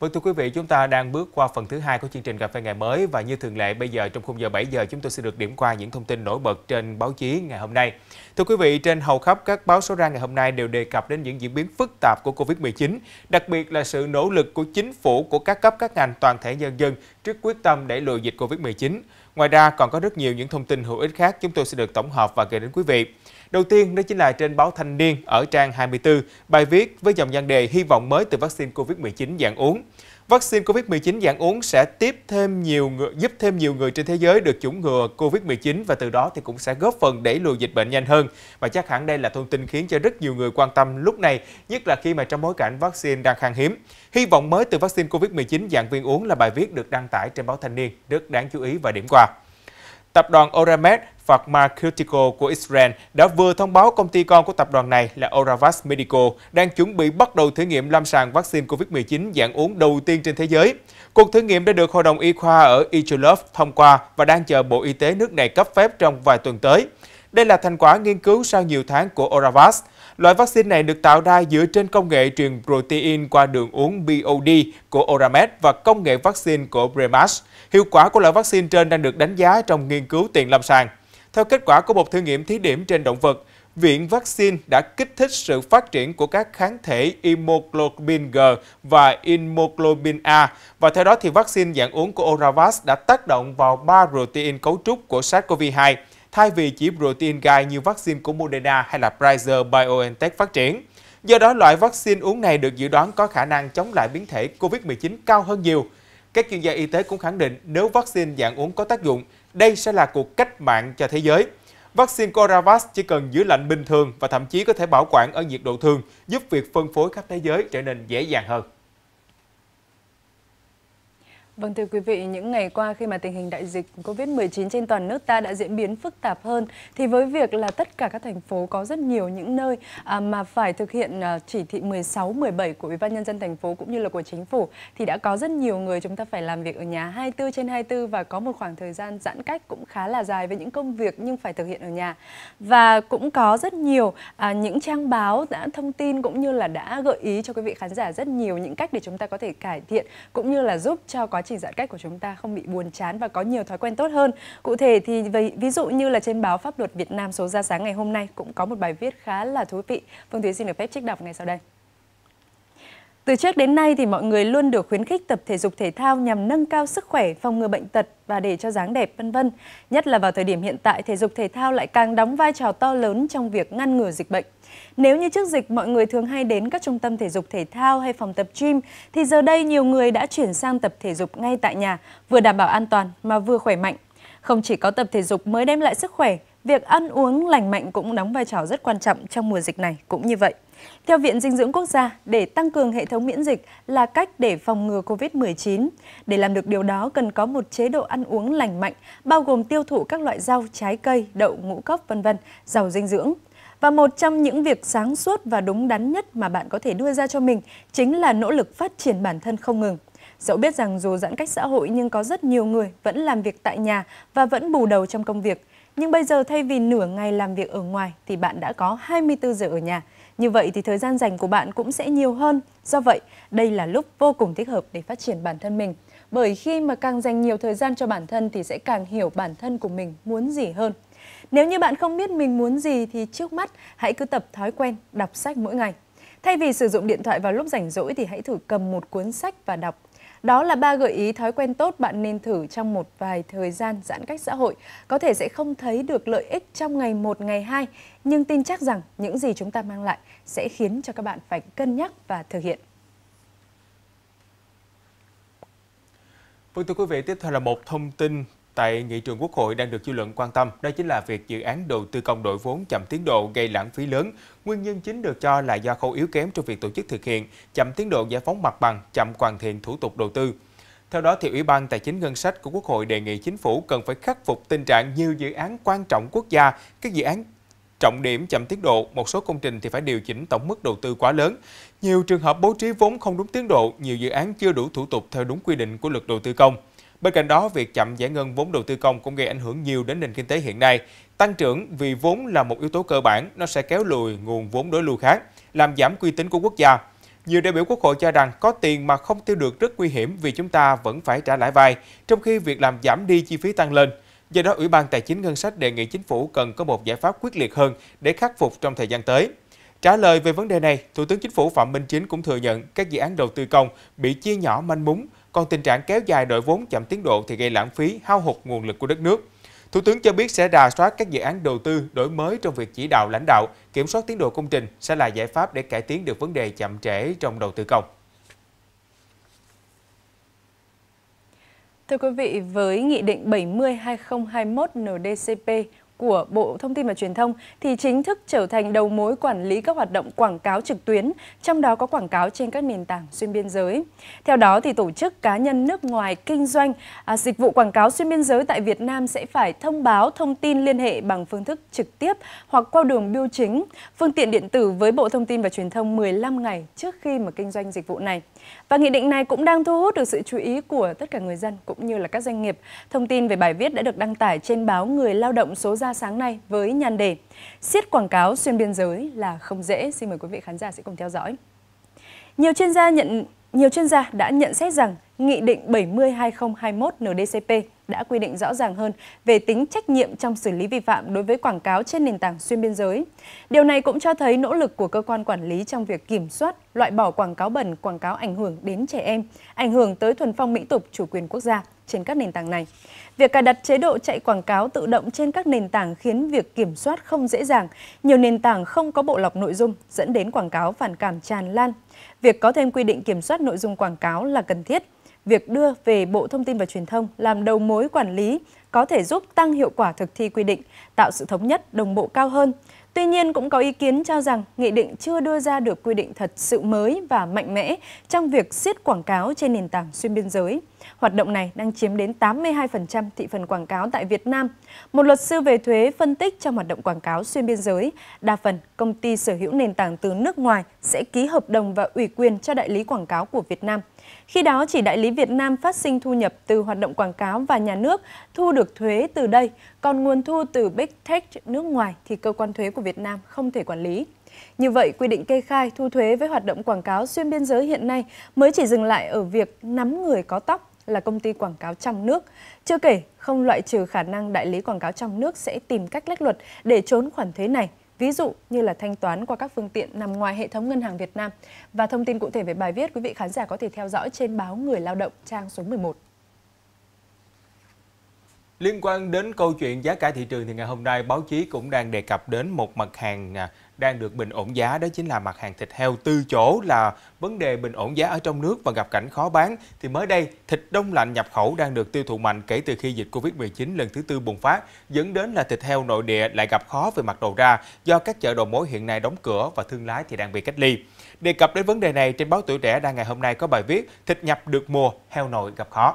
Vâng thưa quý vị, chúng ta đang bước qua phần thứ hai của chương trình Cà phê ngày mới và như thường lệ bây giờ trong khung giờ 7 giờ chúng tôi sẽ được điểm qua những thông tin nổi bật trên báo chí ngày hôm nay. Thưa quý vị, trên hầu khắp các báo số ra ngày hôm nay đều đề cập đến những diễn biến phức tạp của Covid-19, đặc biệt là sự nỗ lực của chính phủ của các cấp các ngành toàn thể nhân dân trước quyết tâm đẩy lùi dịch Covid-19. Ngoài ra còn có rất nhiều những thông tin hữu ích khác chúng tôi sẽ được tổng hợp và gửi đến quý vị. Đầu tiên đó chính là trên báo Thanh niên ở trang 24, bài viết với dòng nhan đề Hy vọng mới từ vaccine COVID-19 dạng uống. Vaccine COVID-19 dạng uống sẽ tiếp thêm nhiều người, giúp thêm nhiều người trên thế giới được chủng ngừa COVID-19 và từ đó thì cũng sẽ góp phần đẩy lùi dịch bệnh nhanh hơn. Và chắc hẳn đây là thông tin khiến cho rất nhiều người quan tâm lúc này, nhất là khi mà trong bối cảnh vaccine đang khan hiếm. Hy vọng mới từ vaccine COVID-19 dạng viên uống là bài viết được đăng tải trên báo Thanh niên, rất đáng chú ý và điểm qua. Tập đoàn Oramed Pharmaceutical của Israel đã vừa thông báo công ty con của tập đoàn này là Oravax Medical đang chuẩn bị bắt đầu thử nghiệm lâm sàng vaccine COVID-19 dạng uống đầu tiên trên thế giới. Cuộc thử nghiệm đã được Hội đồng Y khoa ở Israel thông qua và đang chờ Bộ Y tế nước này cấp phép trong vài tuần tới. Đây là thành quả nghiên cứu sau nhiều tháng của Oravax. Loại vaccine này được tạo ra dựa trên công nghệ truyền protein qua đường uống BOD của Oramed và công nghệ vaccine của Bremas. Hiệu quả của loại vaccine trên đang được đánh giá trong nghiên cứu tiền lâm sàng. Theo kết quả của một thử nghiệm thí điểm trên động vật, Viện Vaccine đã kích thích sự phát triển của các kháng thể immunoglobulin G và immunoglobulin A, và theo đó thì vaccine dạng uống của Oravax đã tác động vào ba protein cấu trúc của SARS-CoV-2, thay vì chỉ protein gai như vaccine của Moderna hay là Pfizer-BioNTech phát triển. Do đó, loại vaccine uống này được dự đoán có khả năng chống lại biến thể COVID-19 cao hơn nhiều. Các chuyên gia y tế cũng khẳng định nếu vaccine dạng uống có tác dụng đây sẽ là cuộc cách mạng cho thế giới. Vaccine Coravas chỉ cần giữ lạnh bình thường và thậm chí có thể bảo quản ở nhiệt độ thường, giúp việc phân phối khắp thế giới trở nên dễ dàng hơn. Vâng thưa quý vị, những ngày qua khi mà tình hình đại dịch Covid-19 trên toàn nước ta đã diễn biến phức tạp hơn thì với việc là tất cả các thành phố có rất nhiều những nơi à, mà phải thực hiện à, chỉ thị 16, 17 của Ủy ban nhân dân thành phố cũng như là của chính phủ thì đã có rất nhiều người chúng ta phải làm việc ở nhà 24 trên 24 và có một khoảng thời gian giãn cách cũng khá là dài với những công việc nhưng phải thực hiện ở nhà. Và cũng có rất nhiều à, những trang báo đã thông tin cũng như là đã gợi ý cho quý vị khán giả rất nhiều những cách để chúng ta có thể cải thiện cũng như là giúp cho quá trình trình giãn cách của chúng ta không bị buồn chán và có nhiều thói quen tốt hơn. Cụ thể thì ví dụ như là trên báo Pháp luật Việt Nam số ra sáng ngày hôm nay cũng có một bài viết khá là thú vị. Phương Thúy xin được phép trích đọc ngay sau đây. Từ trước đến nay thì mọi người luôn được khuyến khích tập thể dục thể thao nhằm nâng cao sức khỏe, phòng ngừa bệnh tật và để cho dáng đẹp vân vân. Nhất là vào thời điểm hiện tại thể dục thể thao lại càng đóng vai trò to lớn trong việc ngăn ngừa dịch bệnh. Nếu như trước dịch mọi người thường hay đến các trung tâm thể dục thể thao hay phòng tập gym thì giờ đây nhiều người đã chuyển sang tập thể dục ngay tại nhà, vừa đảm bảo an toàn mà vừa khỏe mạnh. Không chỉ có tập thể dục mới đem lại sức khỏe, việc ăn uống lành mạnh cũng đóng vai trò rất quan trọng trong mùa dịch này cũng như vậy. Theo Viện Dinh dưỡng Quốc gia, để tăng cường hệ thống miễn dịch là cách để phòng ngừa COVID-19. Để làm được điều đó, cần có một chế độ ăn uống lành mạnh, bao gồm tiêu thụ các loại rau, trái cây, đậu, ngũ cốc, vân vân, giàu dinh dưỡng. Và một trong những việc sáng suốt và đúng đắn nhất mà bạn có thể đưa ra cho mình chính là nỗ lực phát triển bản thân không ngừng. Dẫu biết rằng dù giãn cách xã hội nhưng có rất nhiều người vẫn làm việc tại nhà và vẫn bù đầu trong công việc. Nhưng bây giờ thay vì nửa ngày làm việc ở ngoài thì bạn đã có 24 giờ ở nhà – như vậy thì thời gian dành của bạn cũng sẽ nhiều hơn. Do vậy, đây là lúc vô cùng thích hợp để phát triển bản thân mình. Bởi khi mà càng dành nhiều thời gian cho bản thân thì sẽ càng hiểu bản thân của mình muốn gì hơn. Nếu như bạn không biết mình muốn gì thì trước mắt hãy cứ tập thói quen đọc sách mỗi ngày. Thay vì sử dụng điện thoại vào lúc rảnh rỗi thì hãy thử cầm một cuốn sách và đọc đó là ba gợi ý thói quen tốt bạn nên thử trong một vài thời gian giãn cách xã hội. Có thể sẽ không thấy được lợi ích trong ngày 1, ngày 2, nhưng tin chắc rằng những gì chúng ta mang lại sẽ khiến cho các bạn phải cân nhắc và thực hiện. Vâng thưa quý vị, tiếp theo là một thông tin tại nghị trường Quốc hội đang được dư luận quan tâm, đó chính là việc dự án đầu tư công đội vốn chậm tiến độ gây lãng phí lớn. Nguyên nhân chính được cho là do khâu yếu kém trong việc tổ chức thực hiện, chậm tiến độ giải phóng mặt bằng, chậm hoàn thiện thủ tục đầu tư. Theo đó, thì Ủy ban Tài chính Ngân sách của Quốc hội đề nghị chính phủ cần phải khắc phục tình trạng nhiều dự án quan trọng quốc gia, các dự án trọng điểm chậm tiến độ, một số công trình thì phải điều chỉnh tổng mức đầu tư quá lớn. Nhiều trường hợp bố trí vốn không đúng tiến độ, nhiều dự án chưa đủ thủ tục theo đúng quy định của luật đầu tư công. Bên cạnh đó, việc chậm giải ngân vốn đầu tư công cũng gây ảnh hưởng nhiều đến nền kinh tế hiện nay. Tăng trưởng vì vốn là một yếu tố cơ bản, nó sẽ kéo lùi nguồn vốn đối lưu khác, làm giảm uy tín của quốc gia. Nhiều đại biểu Quốc hội cho rằng có tiền mà không tiêu được rất nguy hiểm vì chúng ta vẫn phải trả lãi vay, trong khi việc làm giảm đi chi phí tăng lên. Do đó, Ủy ban Tài chính Ngân sách đề nghị chính phủ cần có một giải pháp quyết liệt hơn để khắc phục trong thời gian tới. Trả lời về vấn đề này, Thủ tướng Chính phủ Phạm Minh Chính cũng thừa nhận các dự án đầu tư công bị chia nhỏ manh mún, còn tình trạng kéo dài đội vốn chậm tiến độ thì gây lãng phí, hao hụt nguồn lực của đất nước. Thủ tướng cho biết sẽ rà soát các dự án đầu tư đổi mới trong việc chỉ đạo lãnh đạo, kiểm soát tiến độ công trình sẽ là giải pháp để cải tiến được vấn đề chậm trễ trong đầu tư công. Thưa quý vị, với Nghị định 70-2021 NDCP của Bộ Thông tin và Truyền thông thì chính thức trở thành đầu mối quản lý các hoạt động quảng cáo trực tuyến, trong đó có quảng cáo trên các nền tảng xuyên biên giới. Theo đó thì tổ chức cá nhân nước ngoài kinh doanh à, dịch vụ quảng cáo xuyên biên giới tại Việt Nam sẽ phải thông báo thông tin liên hệ bằng phương thức trực tiếp hoặc qua đường bưu chính, phương tiện điện tử với Bộ Thông tin và Truyền thông 15 ngày trước khi mà kinh doanh dịch vụ này. Và nghị định này cũng đang thu hút được sự chú ý của tất cả người dân cũng như là các doanh nghiệp. Thông tin về bài viết đã được đăng tải trên báo Người Lao động số ra ra sáng nay với nhan đề Siết quảng cáo xuyên biên giới là không dễ. Xin mời quý vị khán giả sẽ cùng theo dõi. Nhiều chuyên gia nhận nhiều chuyên gia đã nhận xét rằng Nghị định 70-2021 NDCP đã quy định rõ ràng hơn về tính trách nhiệm trong xử lý vi phạm đối với quảng cáo trên nền tảng xuyên biên giới. Điều này cũng cho thấy nỗ lực của cơ quan quản lý trong việc kiểm soát, loại bỏ quảng cáo bẩn, quảng cáo ảnh hưởng đến trẻ em, ảnh hưởng tới thuần phong mỹ tục chủ quyền quốc gia trên các nền tảng này. Việc cài đặt chế độ chạy quảng cáo tự động trên các nền tảng khiến việc kiểm soát không dễ dàng. Nhiều nền tảng không có bộ lọc nội dung dẫn đến quảng cáo phản cảm tràn lan. Việc có thêm quy định kiểm soát nội dung quảng cáo là cần thiết việc đưa về Bộ Thông tin và Truyền thông làm đầu mối quản lý có thể giúp tăng hiệu quả thực thi quy định, tạo sự thống nhất, đồng bộ cao hơn, Tuy nhiên cũng có ý kiến cho rằng nghị định chưa đưa ra được quy định thật sự mới và mạnh mẽ trong việc siết quảng cáo trên nền tảng xuyên biên giới. Hoạt động này đang chiếm đến 82% thị phần quảng cáo tại Việt Nam. Một luật sư về thuế phân tích trong hoạt động quảng cáo xuyên biên giới, đa phần công ty sở hữu nền tảng từ nước ngoài sẽ ký hợp đồng và ủy quyền cho đại lý quảng cáo của Việt Nam. Khi đó chỉ đại lý Việt Nam phát sinh thu nhập từ hoạt động quảng cáo và nhà nước thu được thuế từ đây, còn nguồn thu từ Big Tech nước ngoài thì cơ quan thuế của Việt Nam không thể quản lý. Như vậy, quy định kê khai thu thuế với hoạt động quảng cáo xuyên biên giới hiện nay mới chỉ dừng lại ở việc nắm người có tóc là công ty quảng cáo trong nước. Chưa kể, không loại trừ khả năng đại lý quảng cáo trong nước sẽ tìm cách lách luật để trốn khoản thuế này, ví dụ như là thanh toán qua các phương tiện nằm ngoài hệ thống ngân hàng Việt Nam. Và thông tin cụ thể về bài viết quý vị khán giả có thể theo dõi trên báo Người Lao động trang số 11. Liên quan đến câu chuyện giá cả thị trường thì ngày hôm nay báo chí cũng đang đề cập đến một mặt hàng à, đang được bình ổn giá đó chính là mặt hàng thịt heo tư chỗ là vấn đề bình ổn giá ở trong nước và gặp cảnh khó bán thì mới đây thịt đông lạnh nhập khẩu đang được tiêu thụ mạnh kể từ khi dịch Covid-19 lần thứ tư bùng phát dẫn đến là thịt heo nội địa lại gặp khó về mặt đầu ra do các chợ đầu mối hiện nay đóng cửa và thương lái thì đang bị cách ly. Đề cập đến vấn đề này trên báo Tuổi Trẻ đang ngày hôm nay có bài viết Thịt nhập được mùa, heo nội gặp khó.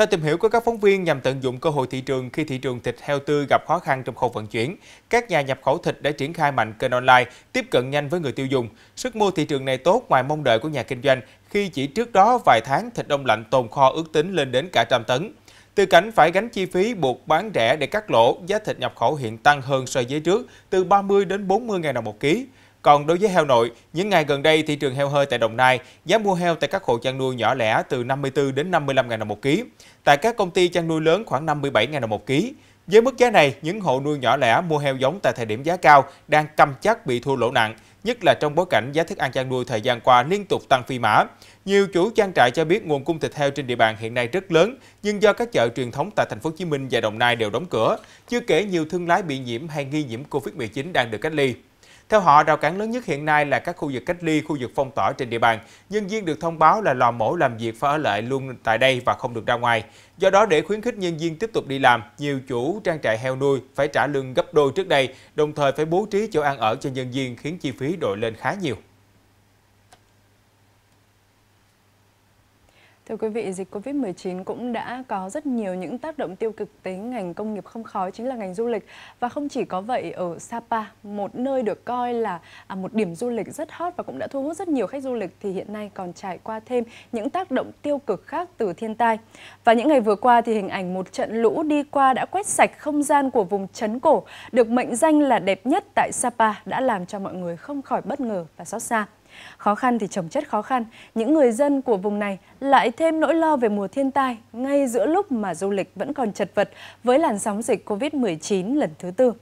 Theo tìm hiểu của các phóng viên nhằm tận dụng cơ hội thị trường khi thị trường thịt heo tươi gặp khó khăn trong khâu vận chuyển, các nhà nhập khẩu thịt đã triển khai mạnh kênh online, tiếp cận nhanh với người tiêu dùng. Sức mua thị trường này tốt ngoài mong đợi của nhà kinh doanh khi chỉ trước đó vài tháng thịt đông lạnh tồn kho ước tính lên đến cả trăm tấn. Từ cảnh phải gánh chi phí buộc bán rẻ để cắt lỗ, giá thịt nhập khẩu hiện tăng hơn so với trước, từ 30 đến 40 ngàn đồng một ký. Còn đối với heo nội, những ngày gần đây thị trường heo hơi tại Đồng Nai, giá mua heo tại các hộ chăn nuôi nhỏ lẻ từ 54 đến 55 000 đồng một ký, tại các công ty chăn nuôi lớn khoảng 57 000 đồng một ký. Với mức giá này, những hộ nuôi nhỏ lẻ mua heo giống tại thời điểm giá cao đang cầm chắc bị thua lỗ nặng, nhất là trong bối cảnh giá thức ăn chăn nuôi thời gian qua liên tục tăng phi mã. Nhiều chủ trang trại cho biết nguồn cung thịt heo trên địa bàn hiện nay rất lớn, nhưng do các chợ truyền thống tại thành phố Hồ Chí Minh và Đồng Nai đều đóng cửa, chưa kể nhiều thương lái bị nhiễm hay nghi nhiễm Covid-19 đang được cách ly. Theo họ, rào cản lớn nhất hiện nay là các khu vực cách ly, khu vực phong tỏa trên địa bàn. Nhân viên được thông báo là lò mổ làm việc phải ở lại luôn tại đây và không được ra ngoài. Do đó, để khuyến khích nhân viên tiếp tục đi làm, nhiều chủ trang trại heo nuôi phải trả lương gấp đôi trước đây, đồng thời phải bố trí chỗ ăn ở cho nhân viên khiến chi phí đội lên khá nhiều. Thưa quý vị, dịch Covid-19 cũng đã có rất nhiều những tác động tiêu cực tới ngành công nghiệp không khói chính là ngành du lịch. Và không chỉ có vậy, ở Sapa, một nơi được coi là à, một điểm du lịch rất hot và cũng đã thu hút rất nhiều khách du lịch thì hiện nay còn trải qua thêm những tác động tiêu cực khác từ thiên tai. Và những ngày vừa qua thì hình ảnh một trận lũ đi qua đã quét sạch không gian của vùng trấn cổ, được mệnh danh là đẹp nhất tại Sapa đã làm cho mọi người không khỏi bất ngờ và xót xa. Khó khăn thì trồng chất khó khăn, những người dân của vùng này lại thêm nỗi lo về mùa thiên tai ngay giữa lúc mà du lịch vẫn còn chật vật với làn sóng dịch Covid-19 lần thứ tư.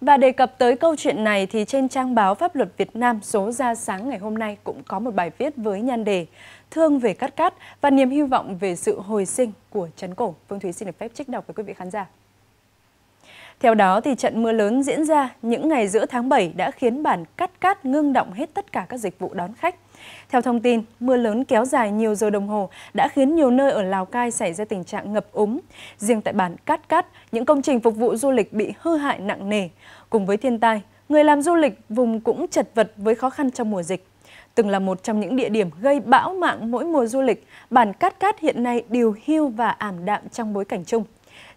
Và đề cập tới câu chuyện này thì trên trang báo Pháp luật Việt Nam số ra sáng ngày hôm nay cũng có một bài viết với nhan đề Thương về cát cát và niềm hy vọng về sự hồi sinh của chấn Cổ. Phương Thúy xin được phép trích đọc với quý vị khán giả. Theo đó, thì trận mưa lớn diễn ra những ngày giữa tháng 7 đã khiến bản cắt cát ngưng động hết tất cả các dịch vụ đón khách. Theo thông tin, mưa lớn kéo dài nhiều giờ đồng hồ đã khiến nhiều nơi ở Lào Cai xảy ra tình trạng ngập úng. Riêng tại bản Cát Cát, những công trình phục vụ du lịch bị hư hại nặng nề. Cùng với thiên tai, người làm du lịch vùng cũng chật vật với khó khăn trong mùa dịch. Từng là một trong những địa điểm gây bão mạng mỗi mùa du lịch, bản Cát Cát hiện nay điều hưu và ảm đạm trong bối cảnh chung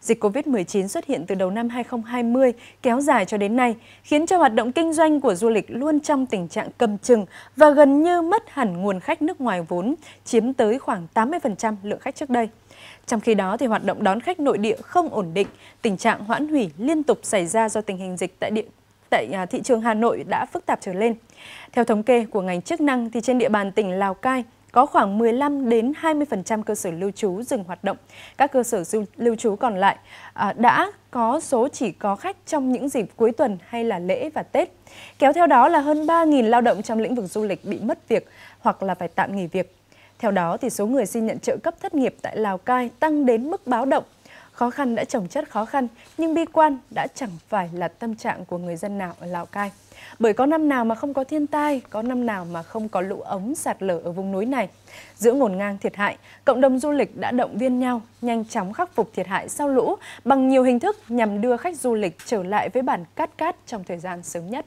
dịch COVID-19 xuất hiện từ đầu năm 2020 kéo dài cho đến nay, khiến cho hoạt động kinh doanh của du lịch luôn trong tình trạng cầm chừng và gần như mất hẳn nguồn khách nước ngoài vốn, chiếm tới khoảng 80% lượng khách trước đây. Trong khi đó, thì hoạt động đón khách nội địa không ổn định, tình trạng hoãn hủy liên tục xảy ra do tình hình dịch tại địa tại à, thị trường Hà Nội đã phức tạp trở lên. Theo thống kê của ngành chức năng thì trên địa bàn tỉnh Lào Cai có khoảng 15 đến 20% cơ sở lưu trú dừng hoạt động. Các cơ sở lưu trú còn lại à, đã có số chỉ có khách trong những dịp cuối tuần hay là lễ và Tết. Kéo theo đó là hơn 3.000 lao động trong lĩnh vực du lịch bị mất việc hoặc là phải tạm nghỉ việc. Theo đó, thì số người xin nhận trợ cấp thất nghiệp tại Lào Cai tăng đến mức báo động Khó khăn đã trồng chất khó khăn, nhưng bi quan đã chẳng phải là tâm trạng của người dân nào ở Lào Cai. Bởi có năm nào mà không có thiên tai, có năm nào mà không có lũ ống sạt lở ở vùng núi này. Giữa ngổn ngang thiệt hại, cộng đồng du lịch đã động viên nhau nhanh chóng khắc phục thiệt hại sau lũ bằng nhiều hình thức nhằm đưa khách du lịch trở lại với bản cát cát trong thời gian sớm nhất.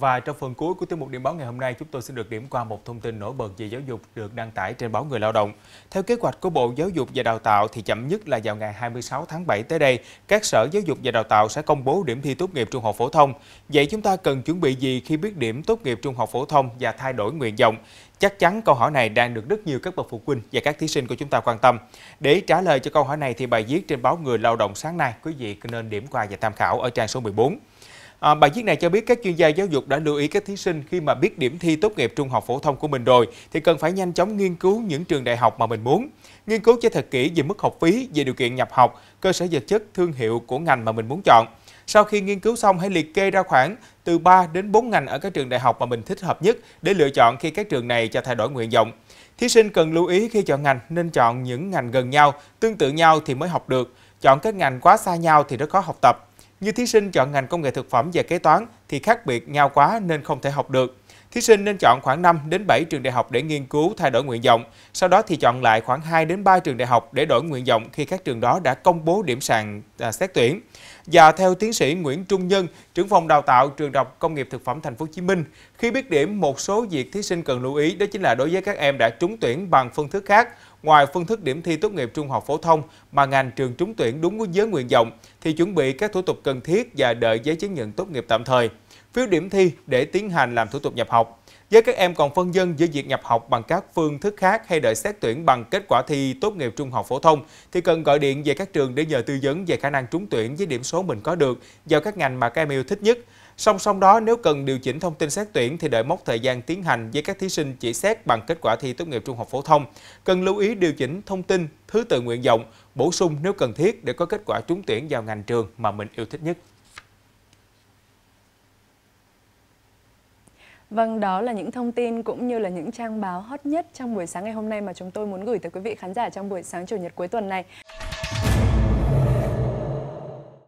Và trong phần cuối của tiết mục điểm báo ngày hôm nay, chúng tôi xin được điểm qua một thông tin nổi bật về giáo dục được đăng tải trên báo Người Lao động. Theo kế hoạch của Bộ Giáo dục và Đào tạo thì chậm nhất là vào ngày 26 tháng 7 tới đây, các sở giáo dục và đào tạo sẽ công bố điểm thi tốt nghiệp trung học phổ thông. Vậy chúng ta cần chuẩn bị gì khi biết điểm tốt nghiệp trung học phổ thông và thay đổi nguyện vọng? Chắc chắn câu hỏi này đang được rất nhiều các bậc phụ huynh và các thí sinh của chúng ta quan tâm. Để trả lời cho câu hỏi này thì bài viết trên báo Người Lao động sáng nay quý vị nên điểm qua và tham khảo ở trang số 14. À, bài viết này cho biết các chuyên gia giáo dục đã lưu ý các thí sinh khi mà biết điểm thi tốt nghiệp trung học phổ thông của mình rồi thì cần phải nhanh chóng nghiên cứu những trường đại học mà mình muốn. Nghiên cứu cho thật kỹ về mức học phí, về điều kiện nhập học, cơ sở vật chất, thương hiệu của ngành mà mình muốn chọn. Sau khi nghiên cứu xong hãy liệt kê ra khoảng từ 3 đến 4 ngành ở các trường đại học mà mình thích hợp nhất để lựa chọn khi các trường này cho thay đổi nguyện vọng. Thí sinh cần lưu ý khi chọn ngành nên chọn những ngành gần nhau, tương tự nhau thì mới học được. Chọn các ngành quá xa nhau thì rất khó học tập. Như thí sinh chọn ngành công nghệ thực phẩm và kế toán thì khác biệt nhau quá nên không thể học được. Thí sinh nên chọn khoảng 5 đến 7 trường đại học để nghiên cứu thay đổi nguyện vọng, sau đó thì chọn lại khoảng 2 đến 3 trường đại học để đổi nguyện vọng khi các trường đó đã công bố điểm sàn à, xét tuyển. Và theo tiến sĩ Nguyễn Trung Nhân, trưởng phòng đào tạo trường Đại học Công nghiệp Thực phẩm Thành phố Hồ Chí Minh, khi biết điểm một số việc thí sinh cần lưu ý đó chính là đối với các em đã trúng tuyển bằng phương thức khác, ngoài phương thức điểm thi tốt nghiệp trung học phổ thông mà ngành trường trúng tuyển đúng với giới nguyện vọng thì chuẩn bị các thủ tục cần thiết và đợi giấy chứng nhận tốt nghiệp tạm thời phiếu điểm thi để tiến hành làm thủ tục nhập học. Với các em còn phân dân giữa việc nhập học bằng các phương thức khác hay đợi xét tuyển bằng kết quả thi tốt nghiệp trung học phổ thông thì cần gọi điện về các trường để nhờ tư vấn về khả năng trúng tuyển với điểm số mình có được vào các ngành mà các em yêu thích nhất. Song song đó, nếu cần điều chỉnh thông tin xét tuyển thì đợi mốc thời gian tiến hành với các thí sinh chỉ xét bằng kết quả thi tốt nghiệp trung học phổ thông. Cần lưu ý điều chỉnh thông tin, thứ tự nguyện vọng, bổ sung nếu cần thiết để có kết quả trúng tuyển vào ngành trường mà mình yêu thích nhất. Vâng, đó là những thông tin cũng như là những trang báo hot nhất trong buổi sáng ngày hôm nay mà chúng tôi muốn gửi tới quý vị khán giả trong buổi sáng chủ nhật cuối tuần này.